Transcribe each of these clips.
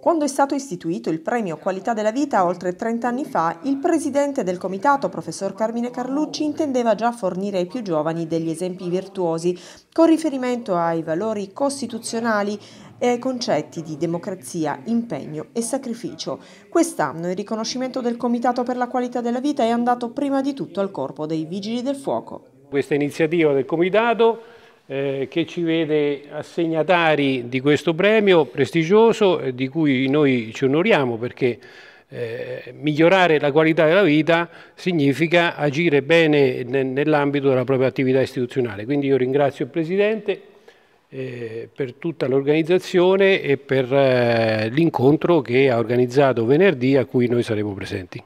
Quando è stato istituito il premio Qualità della Vita oltre 30 anni fa, il presidente del comitato, professor Carmine Carlucci, intendeva già fornire ai più giovani degli esempi virtuosi con riferimento ai valori costituzionali e ai concetti di democrazia, impegno e sacrificio. Quest'anno il riconoscimento del Comitato per la Qualità della Vita è andato prima di tutto al Corpo dei Vigili del Fuoco. Questa iniziativa del Comitato eh, che ci vede assegnatari di questo premio prestigioso eh, di cui noi ci onoriamo perché eh, migliorare la qualità della vita significa agire bene ne, nell'ambito della propria attività istituzionale. Quindi io ringrazio il Presidente eh, per tutta l'organizzazione e per eh, l'incontro che ha organizzato venerdì a cui noi saremo presenti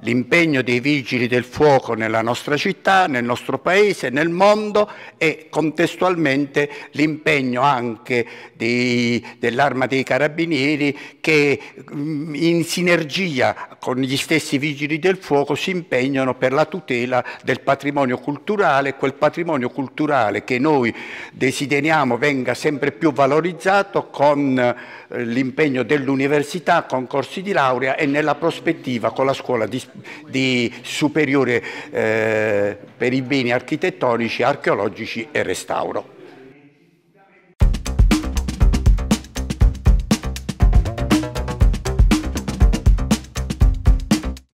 l'impegno dei vigili del fuoco nella nostra città, nel nostro paese, nel mondo e contestualmente l'impegno anche dell'arma dei carabinieri che mm, in sinergia con gli stessi vigili del fuoco si impegnano per la tutela del patrimonio culturale, quel patrimonio culturale che noi desideriamo venga sempre più valorizzato con eh, l'impegno dell'università, con corsi di laurea e nella prospettiva con la scuola di di superiore eh, per i beni architettonici, archeologici e restauro.